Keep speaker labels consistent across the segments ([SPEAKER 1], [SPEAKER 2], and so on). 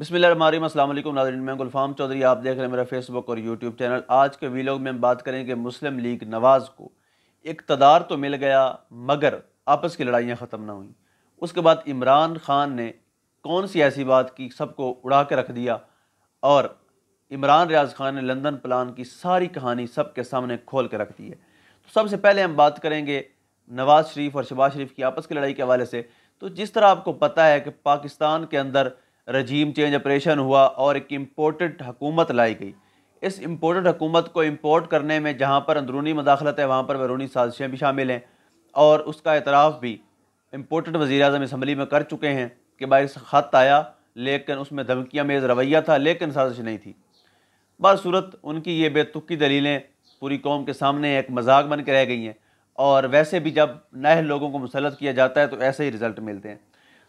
[SPEAKER 1] बिसमिल अल्लाम नाजरन मैं गुलफाम चौधरी आप देख रहे हैं मेरा फेसबुक और यूट्यूब चैनल आज के वीलॉग में हम बात करेंगे मुस्लिम लीग नवाज़ को इकतदार तो मिल गया मगर आपस की लड़ाइयाँ ख़त्म ना हुई उसके बाद इमरान खान ने कौन सी ऐसी बात की सबको उड़ा के रख दिया और इमरान रियाज खान ने लंदन प्लान की सारी कहानी सबके सामने खोल के रख दी है तो सबसे पहले हम बात करेंगे नवाज़ शरीफ और शबाज शरीफ की आपस की लड़ाई के हवाले से तो जिस तरह आपको पता है कि पाकिस्तान के अंदर रजीम चेंज ऑपरेशन हुआ और एक इम्पोर्टेड हकूमत लाई गई इस इम्पोर्टेड हकूमत को इम्पोर्ट करने में जहाँ पर अंदरूनी मदाखलत है वहाँ पर बैरूनी साजिशें भी शामिल हैं और उसका एतराफ़ भी इम्पोर्टेड वज़ी अजम इसम्बली में कर चुके हैं कि भाई ख़त आया लेकिन उसमें धमकियाँ मेज़ रवैया था लेकिन साजिश नहीं थी सूरत उनकी ये बेतुकी दलीलें पूरी कौम के सामने एक मजाक बन के रह गई हैं और वैसे भी जब नए लोगों को मुसलत किया जाता है तो ऐसे ही रिज़ल्ट मिलते हैं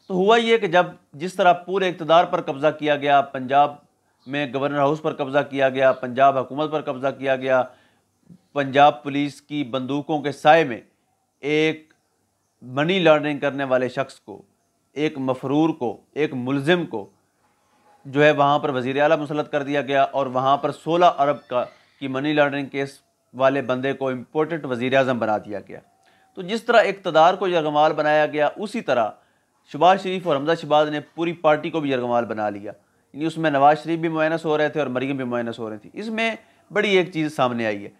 [SPEAKER 1] तो हुआ ये कि जब जिस तरह पूरे इकतदार पर कब्ज़ा किया गया पंजाब में गवर्नर हाउस पर कब्ज़ा किया गया पंजाब हुकूमत पर कब्ज़ा किया गया पंजाब पुलिस की बंदूकों के साय में एक मनी लॉन्ड्रिंग करने वाले शख्स को एक मफरूर को एक मुलजिम को जो है वहाँ पर वज़ी अला मुसलत कर दिया गया और वहाँ पर सोलह अरब का की मनी लॉन्ड्रिंग केस वाले बंदे को इम्पोर्टेंट वजीर अजम बना दिया गया तो जिस तरह इकतदार को यगमाल बनाया गया उसी तरह शबाज शरीफ और हमजा शबाज ने पूरी पार्टी को भी यरगमाल बना लिया यानी उसमें नवाज शरीफ भी माइनस हो रहे थे और मरीम भी माइनस हो रही थी इसमें बड़ी एक चीज़ सामने आई है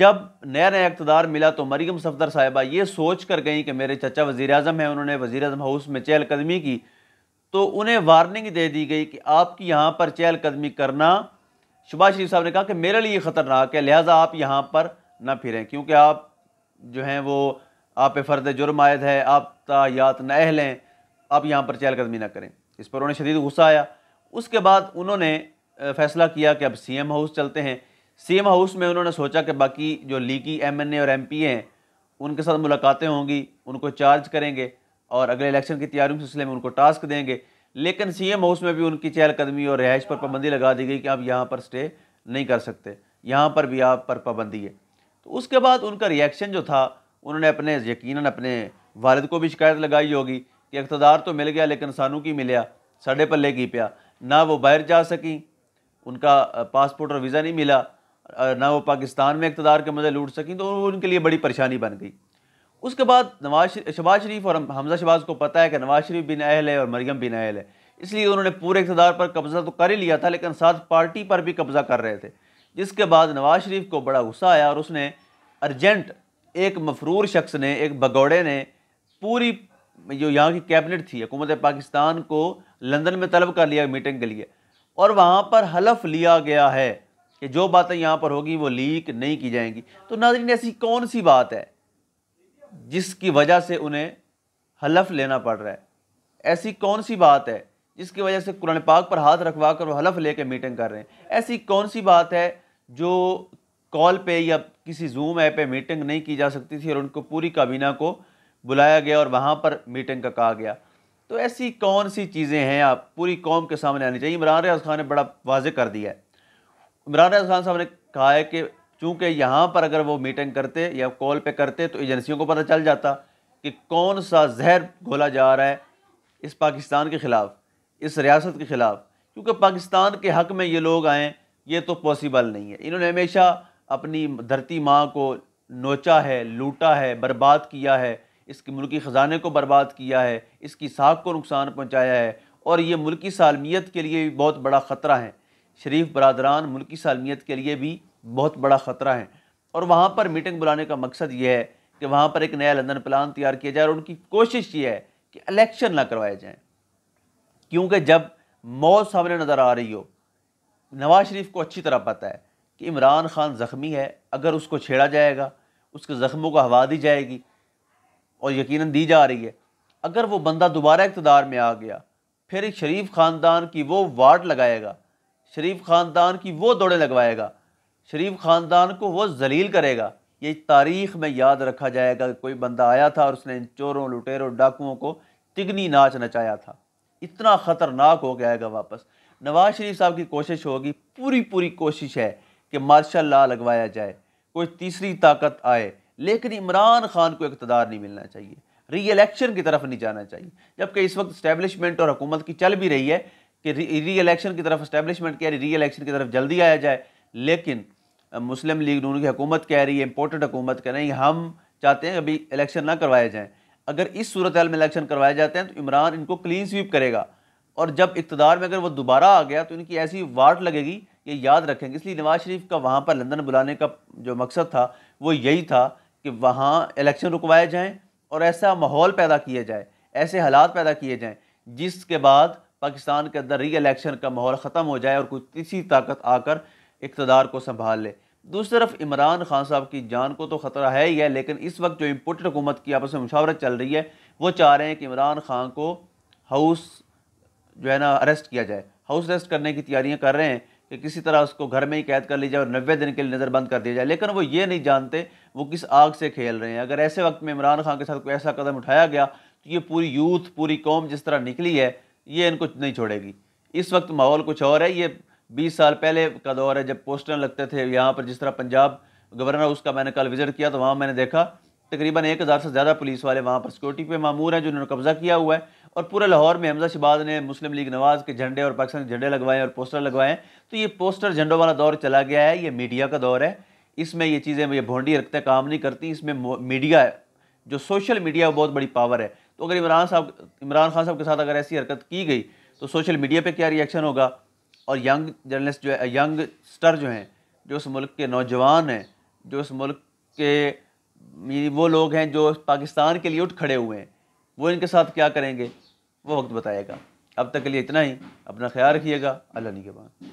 [SPEAKER 1] जब नया नया इकतदार मिला तो मरीम सफदर साहिबा ये सोच कर गई कि मेरे चचा वज़ी अजम हैं उन्होंने वज़ी अजम हाउस में चहलकदमी की तो उन्हें वार्निंग दे दी गई कि आपकी यहाँ पर चहलकदमी करना शबाज शरीफ साहब ने कहा कि मेरे लिए ख़तरनाक है लिहाजा आप यहाँ पर ना फिरें क्योंकि आप जो हैं वो आप पे फ़र्द जुर्म आयद है आप तायात नहल हैं आप यहाँ पर चहलकदमी ना करें इस पर उन्हें शदीद गुस्सा आया उसके बाद उन्होंने फैसला किया कि अब सी एम हाउस चलते हैं सी एम हाउस में उन्होंने सोचा कि बाकी जो लीगी ए और एम ए हैं उनके साथ मुलाकातें होंगी उनको चार्ज करेंगे और अगले इलेक्शन की तैयारियों के सिलसिले में उनको टास्क देंगे लेकिन सी एम हाउस में भी उनकी चहलकदमी और रिहाइश पर पाबंदी लगा दी गई कि आप यहाँ पर स्टे नहीं कर सकते यहाँ पर भी आप पर पाबंदी है तो उसके बाद उनका रिएक्शन जो था उन्होंने अपने यकीन अपने वालद को भी शिकायत लगाई होगी कि इकतदार तो मिल गया लेकिन सानू की मिले साढ़े पल्ले की पिया ना वो बाहर जा सकें उनका पासपोर्ट और वीज़ा नहीं मिला ना वो पाकिस्तान में इकतदार के मज़े लूट सकें तो उनके लिए बड़ी परेशानी बन गई उसके बाद नवाज शबाज शरीफ और हमजा शबाज़ को पता है कि नवाज शरीफ बिन अहल है और मरियम बिन अहल है इसलिए उन्होंने पूरे इकतदार पर कब्ज़ा तो कर ही लिया था लेकिन साथ पार्टी पर भी कब्ज़ा कर रहे थे जिसके बाद नवाज शरीफ को बड़ा गुस्सा आया और उसने अर्जेंट एक मफरूर शख्स ने एक भगौड़े ने पूरी जो यहाँ की कैबिनेट थी हुकूमत पाकिस्तान को लंदन में तलब कर लिया मीटिंग के लिए और वहाँ पर हलफ लिया गया है कि जो बातें यहाँ पर होगी वो लीक नहीं की जाएंगी तो नाजरीन ऐसी कौन सी बात है जिसकी वजह से उन्हें हलफ लेना पड़ रहा है ऐसी कौन सी बात है जिसकी वजह से कुरान पाक पर हाथ रखवा कर वो हलफ लेके मीटिंग कर रहे हैं ऐसी कौन सी बात है जो कॉल पे या किसी जूम ऐप पे मीटिंग नहीं की जा सकती थी और उनको पूरी काबीना को बुलाया गया और वहाँ पर मीटिंग का कहा गया तो ऐसी कौन सी चीज़ें हैं आप पूरी कौम के सामने आनी चाहिए इमरान रियाज खान ने बड़ा वाज कर दिया है इमरान रियाज खान साहब ने कहा है कि चूँकि यहाँ पर अगर वो मीटिंग करते या कॉल पर करते तो एजेंसियों को पता चल जाता कि कौन सा जहर घोला जा रहा है इस पाकिस्तान के ख़िलाफ़ इस रियासत के ख़िलाफ़ क्योंकि पाकिस्तान के हक़ में ये लोग आएँ ये तो पॉसिबल नहीं है इन्होंने हमेशा अपनी धरती माँ को नोचा है लूटा है बर्बाद किया है इसके मुल्की ख़जाने को बर्बाद किया है इसकी साख को नुकसान पहुँचाया है और ये मुल्की सालमियत के लिए भी बहुत बड़ा ख़तरा है शरीफ बरदरान मुल्की सालमियत के लिए भी बहुत बड़ा ख़तरा है और वहाँ पर मीटिंग बुलाने का मकसद ये है कि वहाँ पर एक नया लंदन प्लान तैयार किया जाए और उनकी कोशिश ये है कि इलेक्शन ना करवाए जाएँ क्योंकि जब मौत सामने नज़र आ रही हो नवाज शरीफ को अच्छी तरह पता है कि इमरान खान ज़ख्मी है अगर उसको छेड़ा जाएगा उसके ज़ख्मों को हवा दी जाएगी और यकीन दी जा रही है अगर वो बंदा दोबारा इकतदार में आ गया फिर शरीफ ख़ानदान की वो वार्ड लगाएगा शरीफ ख़ानदान की वो दौड़े लगवाएगा शरीफ ख़ानदान को वो जलील करेगा ये तारीख में याद रखा जाएगा कि कोई बंदा आया था और उसने इन चोरों लुटेरों डाकुओं को तिगनी नाच नचाया था इतना ख़तरनाक हो गया है वापस नवाज़ शरीफ साहब की कोशिश होगी पूरी पूरी कोशिश है कि मार्शल ला लगवाया जाए कोई तीसरी ताकत आए लेकिन इमरान खान को इकतदार नहीं मिलना चाहिए री एलेक्शन की तरफ नहीं जाना चाहिए जबकि इस वक्त इस्टेबलिशमेंट और हुकूमत की चल भी रही है कि री एलेक्शन की तरफ इस्टेबलिशमेंट रही री एलेक्शन की तरफ जल्दी आया जाए लेकिन मुस्लिम लीग नून की हुकूमत कह रही है इंपॉर्टेंट हुकूमत कह रही है हम चाहते हैं अभी इलेक्शन ना करवाए जाएँ अगर इस सूरत में इलेक्शन करवाए जाते हैं तो इमरान इनको क्लीन स्वीप करेगा और जब इकतदार में अगर वो दोबारा आ गया तो इनकी ऐसी वाट लगेगी ये याद रखेंगे इसलिए नवाज़ शरीफ का वहाँ पर लंदन बुलाने का जो मकसद था वो यही था कि वहाँ इलेक्शन रुकवाए जाएँ और ऐसा माहौल पैदा किया जाए ऐसे हालात पैदा किए जाएँ जिसके बाद पाकिस्तान के अंदर री एलेक्शन का माहौल ख़त्म हो जाए और कोई तीसरी ताकत आकर इकतदार को संभाल ले दूसरी तरफ इमरान खान साहब की जान को तो ख़तरा है ही है लेकिन इस वक्त जो इम्पोर्टेड हुकूमत की आपस में मुशावरत चल रही है वो चाह रहे हैं कि इमरान खान को हाउस जो है ना अरेस्ट किया जाए हाउस अरेस्ट करने की तैयारियाँ कर रहे हैं कि किसी तरह उसको घर में ही कैद कर लिया जाए और नब्बे दिन के लिए नज़रबंद कर दिया जाए लेकिन वो ये नहीं जानते वो किस आग से खेल रहे हैं अगर ऐसे वक्त में इमरान खान के साथ कोई ऐसा कदम उठाया गया तो ये पूरी यूथ पूरी कौम जिस तरह निकली है ये इनको नहीं छोड़ेगी इस वक्त माहौल कुछ और है ये बीस साल पहले का दौर है जब पोस्टर लगते थे यहाँ पर जिस तरह पंजाब गवर्नर उसका मैंने कल विज़िट किया तो वहाँ मैंने देखा तकरीबन एक हज़ार से ज़्यादा पुलिस वाले वहाँ पर सिक्योरिटी पे मामूर हैं जिन्होंने कब्ज़ा किया हुआ है और पूरे लाहौर में हमजा शबाद ने मुस्लिम लीग नवाज़ के झंडे और पाकिस्तान के झंडे लगवाएं और पोस्टर लगवाएं तो ये पोस्टर झंडों वाला दौर चला गया है ये मीडिया का दौर है इसमें ये चीज़ें ये भोंडी रखते काम नहीं करती इसमें मीडिया जो सोशल मीडिया वो बहुत बड़ी पावर है तो अगर इमरान साहब इमरान खान साहब के साथ अगर ऐसी हरकत की गई तो सोशल मीडिया पर क्या रिएक्शन होगा और यंग जर्नलिस्ट जो है यंग स्टर जो हैं जो उस मुल्क के नौजवान हैं जो उस मुल्क के वो लोग हैं जो पाकिस्तान के लिए उठ खड़े हुए हैं वो इनके साथ क्या करेंगे वो वक्त बताएगा अब तक के लिए इतना ही अपना ख्याल रखिएगा अल्लाह के बाद